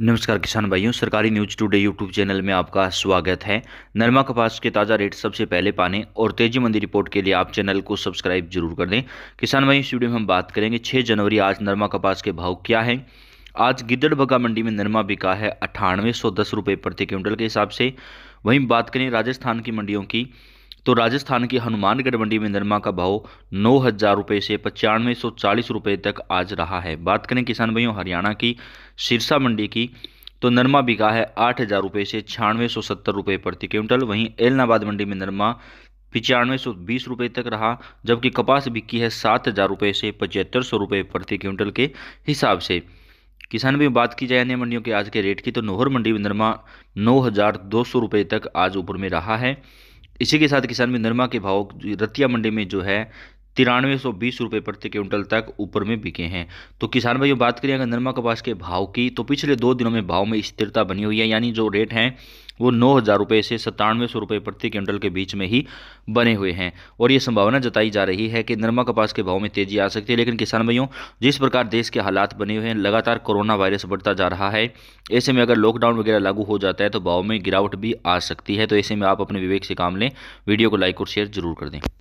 नमस्कार किसान भाइयों सरकारी न्यूज टुडे यूट्यूब चैनल में आपका स्वागत है नरमा कपास के ताज़ा रेट सबसे पहले पाने और तेजी मंदी रिपोर्ट के लिए आप चैनल को सब्सक्राइब जरूर कर दें किसान भाई इस वीडियो में हम बात करेंगे 6 जनवरी आज नरमा कपास के भाव क्या है आज गिद्दड़ बगा मंडी में नरमा बिका है अट्ठानवे सौ दस रुपये प्रति क्विंटल के हिसाब से वहीं बात करें राजस्थान की मंडियों की तो राजस्थान की हनुमानगढ़ मंडी में नरमा का भाव नौ हज़ार रुपये से पचानवे सौ चालीस रुपये तक आज रहा है बात करें किसान भाइयों हरियाणा की सिरसा मंडी की तो नरमा बिका है आठ हज़ार रुपये से छियानवे सौ सत्तर रुपये प्रति क्विंटल वहीं एलनाबाद मंडी में नरमा पिचानवे सौ बीस रुपये तक रहा जबकि कपास बिकी है सात हज़ार रुपये से पचहत्तर सौ रुपये प्रति क्विंटल के हिसाब से किसान भी बात की जाए अन्य मंडियों के आज के रेट की तो नोहर मंडी में नरमा नौ हज़ार दो सौ रुपये तक आज ऊपर में रहा है इसी के साथ किसान भी नरमा के भाव रतिया मंडी में जो है तिरानवे सौ बीस रुपये प्रति क्विंटल तक ऊपर में बिके हैं तो किसान भाइयों बात करें अगर नरमा कपास के भाव की तो पिछले दो दिनों में भाव में स्थिरता बनी हुई है यानी जो रेट हैं वो नौ हज़ार रुपये से सत्तानवे सौ रुपये प्रति क्विंटल के बीच में ही बने हुए हैं और ये संभावना जताई जा रही है कि नरमा कपास के भाव में तेजी आ सकती है लेकिन किसान भाइयों जिस प्रकार देश के हालात बने हुए हैं लगातार कोरोना वायरस बढ़ता जा रहा है ऐसे में अगर लॉकडाउन वगैरह लागू हो जाता है तो भाव में गिरावट भी आ सकती है तो ऐसे में आप अपने विवेक से काम लें वीडियो को लाइक और शेयर जरूर कर दें